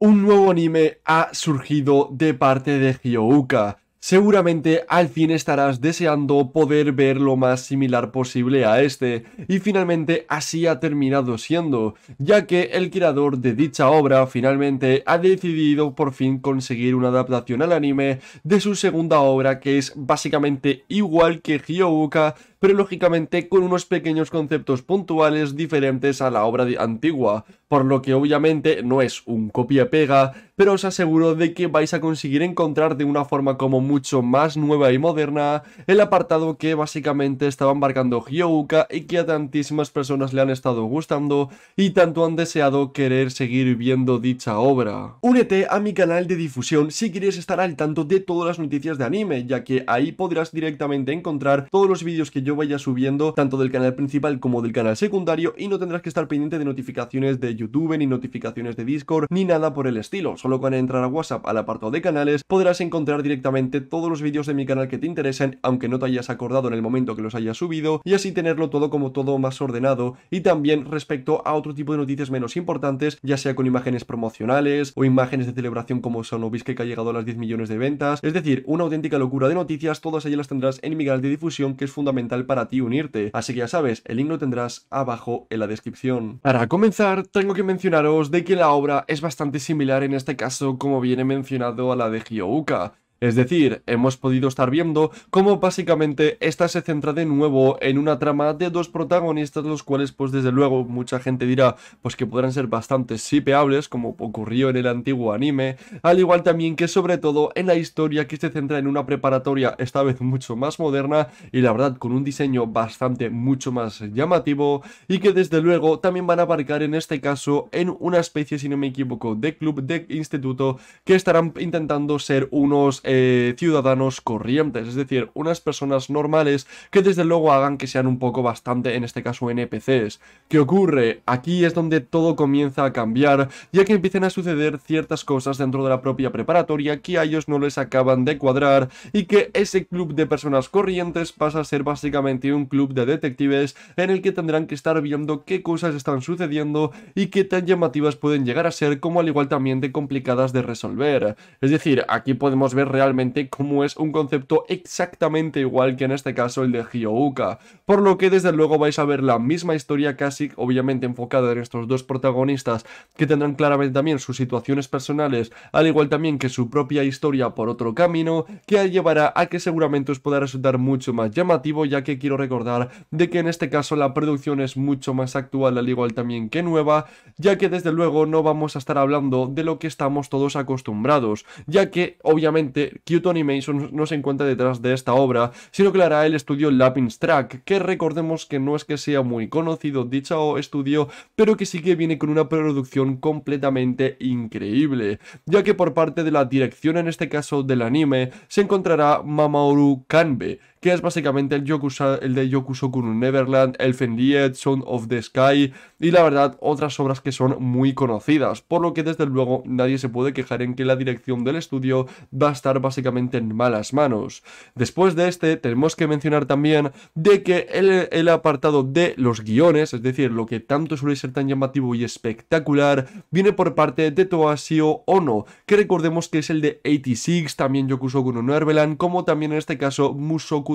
un nuevo anime ha surgido de parte de Hyouka. Seguramente al fin estarás deseando poder ver lo más similar posible a este, y finalmente así ha terminado siendo, ya que el creador de dicha obra finalmente ha decidido por fin conseguir una adaptación al anime de su segunda obra que es básicamente igual que Hyouka, pero lógicamente con unos pequeños conceptos puntuales diferentes a la obra antigua, por lo que obviamente no es un copia-pega, pero os aseguro de que vais a conseguir encontrar de una forma como mucho más nueva y moderna el apartado que básicamente estaba embarcando Hyouka y que a tantísimas personas le han estado gustando y tanto han deseado querer seguir viendo dicha obra. Únete a mi canal de difusión si quieres estar al tanto de todas las noticias de anime, ya que ahí podrás directamente encontrar todos los vídeos que yo vaya subiendo, tanto del canal principal como del canal secundario, y no tendrás que estar pendiente de notificaciones de YouTube, ni notificaciones de Discord, ni nada por el estilo. Solo con entrar a WhatsApp al apartado de canales podrás encontrar directamente todos los vídeos de mi canal que te interesen, aunque no te hayas acordado en el momento que los hayas subido, y así tenerlo todo como todo más ordenado. Y también respecto a otro tipo de noticias menos importantes, ya sea con imágenes promocionales o imágenes de celebración como Sonobiske que ha llegado a las 10 millones de ventas. Es decir, una auténtica locura de noticias, todas ellas las tendrás en mi canal de difusión que es fundamental para ti unirte. Así que ya sabes, el link lo tendrás abajo en la descripción. Para comenzar, tengo tengo que mencionaros de que la obra es bastante similar en este caso como viene mencionado a la de Hyouka. Es decir, hemos podido estar viendo cómo básicamente esta se centra de nuevo en una trama de dos protagonistas, los cuales pues desde luego mucha gente dirá pues que podrán ser bastante sipeables, como ocurrió en el antiguo anime, al igual también que sobre todo en la historia que se centra en una preparatoria esta vez mucho más moderna y la verdad con un diseño bastante mucho más llamativo y que desde luego también van a abarcar en este caso en una especie, si no me equivoco, de club, de instituto que estarán intentando ser unos eh, ciudadanos corrientes, es decir, unas personas normales que desde luego hagan que sean un poco bastante, en este caso NPCs. ¿Qué ocurre? Aquí es donde todo comienza a cambiar, ya que empiezan a suceder ciertas cosas dentro de la propia preparatoria que a ellos no les acaban de cuadrar y que ese club de personas corrientes pasa a ser básicamente un club de detectives en el que tendrán que estar viendo qué cosas están sucediendo y qué tan llamativas pueden llegar a ser, como al igual también de complicadas de resolver. Es decir, aquí podemos ver realmente cómo es un concepto exactamente igual que en este caso el de Hyouka, por lo que desde luego vais a ver la misma historia casi obviamente enfocada en estos dos protagonistas que tendrán claramente también sus situaciones personales, al igual también que su propia historia por otro camino, que llevará a que seguramente os pueda resultar mucho más llamativo ya que quiero recordar de que en este caso la producción es mucho más actual al igual también que nueva, ya que desde luego no vamos a estar hablando de lo que estamos todos acostumbrados, ya que obviamente Kyoto Animation no se encuentra detrás de esta obra, sino que la hará el estudio Lapin's Track, que recordemos que no es que sea muy conocido dicho estudio, pero que sí que viene con una producción completamente increíble, ya que por parte de la dirección en este caso del anime se encontrará Mamoru Kanbe, que es básicamente el, de el de Yokusoku Neverland, Elfen Lied, Sound of the Sky y la verdad otras obras que son muy conocidas, por lo que desde luego nadie se puede quejar en que la dirección del estudio va a estar básicamente en malas manos. Después de este tenemos que mencionar también de que el, apartado de los guiones, es decir, lo que tanto suele ser tan llamativo y espectacular, viene por parte de Toasio Ono, que recordemos que es el de 86, también Yokusoku no Neverland, como también en este caso Musoku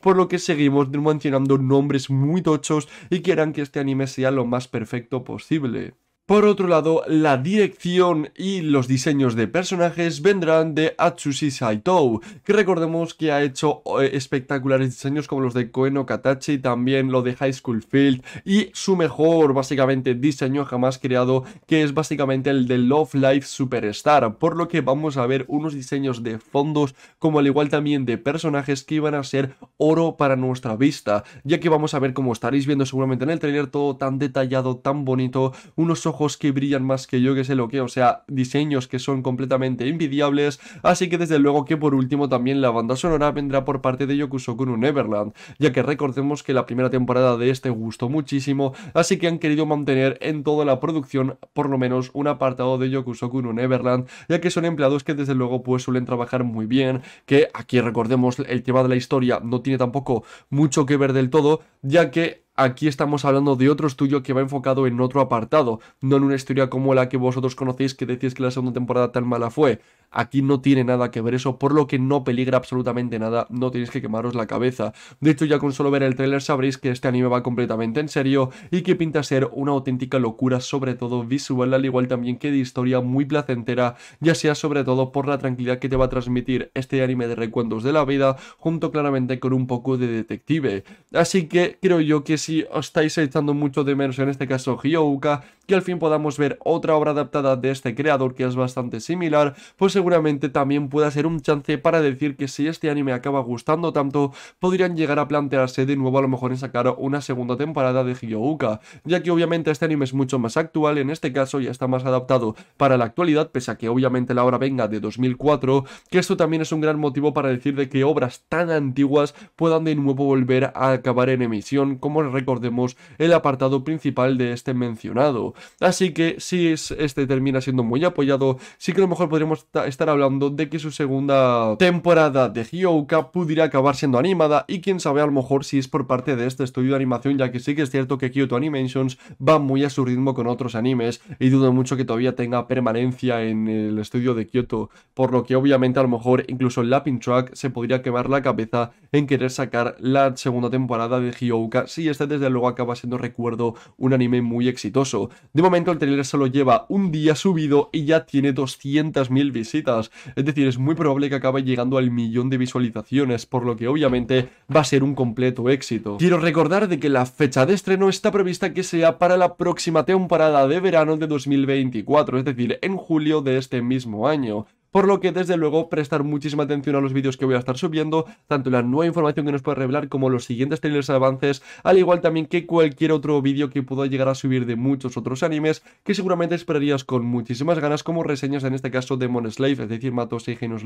por lo que seguimos mencionando nombres muy tochos y que que este anime sea lo más perfecto posible. Por otro lado, la dirección y los diseños de personajes vendrán de Atsushi Saito, que recordemos que ha hecho eh, espectaculares diseños como los de Koeno Katachi, también lo de High School Field y su mejor, básicamente, diseño jamás creado, que es básicamente el de Love Life Superstar, por lo que vamos a ver unos diseños de fondos como al igual también de personajes que iban a ser oro para nuestra vista, ya que vamos a ver como estaréis viendo seguramente en el trailer todo tan detallado, tan bonito, unos ojos que brillan más que yo, que sé lo que, o sea, diseños que son completamente envidiables, así que desde luego que por último también la banda sonora vendrá por parte de Yokusokunu Neverland, ya que recordemos que la primera temporada de este gustó muchísimo, así que han querido mantener en toda la producción por lo menos un apartado de Yokusokunu Neverland, ya que son empleados que desde luego pues suelen trabajar muy bien, que aquí recordemos el tema de la historia no tiene tampoco mucho que ver del todo, ya que aquí estamos hablando de otro estudio que va enfocado en otro apartado, no en una historia como la que vosotros conocéis que decís que la segunda temporada tan mala fue. Aquí no tiene nada que ver eso, por lo que no peligra absolutamente nada, no tenéis que quemaros la cabeza. De hecho, ya con solo ver el tráiler sabréis que este anime va completamente en serio y que pinta ser una auténtica locura, sobre todo visual, al igual también que de historia muy placentera, ya sea sobre todo por la tranquilidad que te va a transmitir este anime de recuentos de la vida, junto claramente con un poco de detective. Así que creo yo que si si os estáis echando mucho de menos, en este caso Hyouka, que al fin podamos ver otra obra adaptada de este creador que es bastante similar, pues seguramente también pueda ser un chance para decir que si este anime acaba gustando tanto, podrían llegar a plantearse de nuevo a lo mejor en sacar una segunda temporada de Hyouka, ya que obviamente este anime es mucho más actual, en este caso ya está más adaptado para la actualidad, pese a que obviamente la obra venga de 2004, que esto también es un gran motivo para decir de que obras tan antiguas puedan de nuevo volver a acabar en emisión como el recordemos, el apartado principal de este mencionado. Así que si este termina siendo muy apoyado, sí que a lo mejor podríamos estar hablando de que su segunda temporada de Hyouka pudiera acabar siendo animada y quién sabe a lo mejor si es por parte de este estudio de animación, ya que sí que es cierto que Kyoto Animations va muy a su ritmo con otros animes y dudo mucho que todavía tenga permanencia en el estudio de Kyoto, por lo que obviamente a lo mejor incluso Lapping Track se podría quemar la cabeza en querer sacar la segunda temporada de Hyouka si es desde luego acaba siendo, recuerdo, un anime muy exitoso. De momento el trailer solo lleva un día subido y ya tiene 200.000 visitas, es decir, es muy probable que acabe llegando al millón de visualizaciones, por lo que obviamente va a ser un completo éxito. Quiero recordar de que la fecha de estreno está prevista que sea para la próxima temporada de verano de 2024, es decir, en julio de este mismo año por lo que desde luego prestar muchísima atención a los vídeos que voy a estar subiendo, tanto la nueva información que nos puede revelar como los siguientes trailers avances, al igual también que cualquier otro vídeo que pueda llegar a subir de muchos otros animes que seguramente esperarías con muchísimas ganas, como reseñas en este caso de Slave, es decir, Matos y genus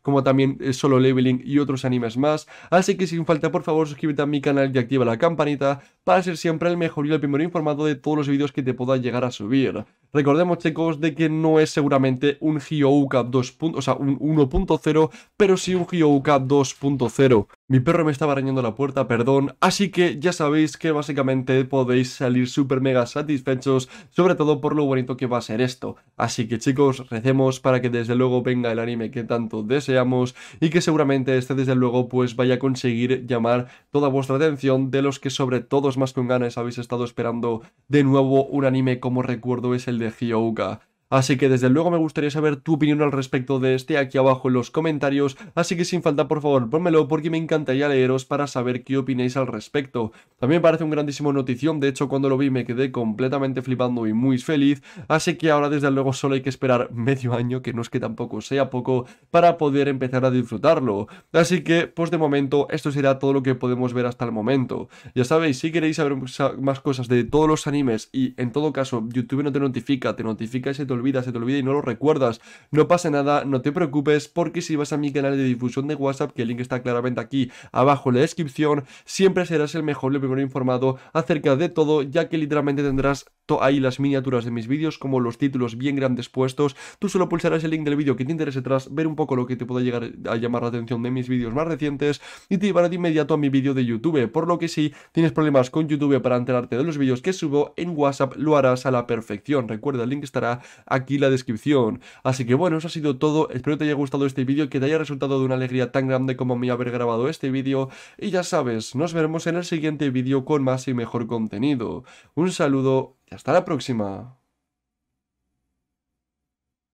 como también eh, Solo Leveling y otros animes más. Así que sin falta, por favor, suscríbete a mi canal y activa la campanita para ser siempre el mejor y el primero informado de todos los vídeos que te pueda llegar a subir. Recordemos, chicos, de que no es seguramente un GeoUCAP 2.0, o sea, un 1.0, pero sí un GeoUCAP 2.0. Mi perro me estaba arañando la puerta, perdón. Así que ya sabéis que básicamente podéis salir súper mega satisfechos, sobre todo por lo bonito que va a ser esto. Así que chicos, recemos para que desde luego venga el anime que tanto deseamos y que seguramente este desde luego pues vaya a conseguir llamar toda vuestra atención de los que sobre todos más un ganas habéis estado esperando de nuevo un anime como recuerdo es el de Hyouka. Así que desde luego me gustaría saber tu opinión al respecto de este aquí abajo en los comentarios, así que sin falta por favor ponmelo porque me encantaría leeros para saber qué opináis al respecto. También me parece un grandísimo notición, de hecho cuando lo vi me quedé completamente flipando y muy feliz, así que ahora desde luego solo hay que esperar medio año, que no es que tampoco sea poco, para poder empezar a disfrutarlo. Así que, pues de momento, esto será todo lo que podemos ver hasta el momento. Ya sabéis, si queréis saber más cosas de todos los animes y en todo caso, YouTube no te notifica, te notifica y se se te olvida y no lo recuerdas. No pasa nada, no te preocupes, porque si vas a mi canal de difusión de WhatsApp, que el link está claramente aquí abajo en la descripción, siempre serás el mejor, el primero informado acerca de todo, ya que literalmente tendrás ahí las miniaturas de mis vídeos, como los títulos bien grandes puestos. Tú solo pulsarás el link del vídeo que te interese tras ver un poco lo que te pueda llegar a llamar la atención de mis vídeos más recientes y te llevará de inmediato a mi vídeo de YouTube. Por lo que si tienes problemas con YouTube para enterarte de los vídeos que subo en WhatsApp, lo harás a la perfección. Recuerda, el link estará aquí en la descripción. Así que bueno, eso ha sido todo. Espero te haya gustado este vídeo, que te haya resultado de una alegría tan grande como a mí haber grabado este vídeo. Y ya sabes, nos veremos en el siguiente vídeo con más y mejor contenido. Un saludo hasta la próxima.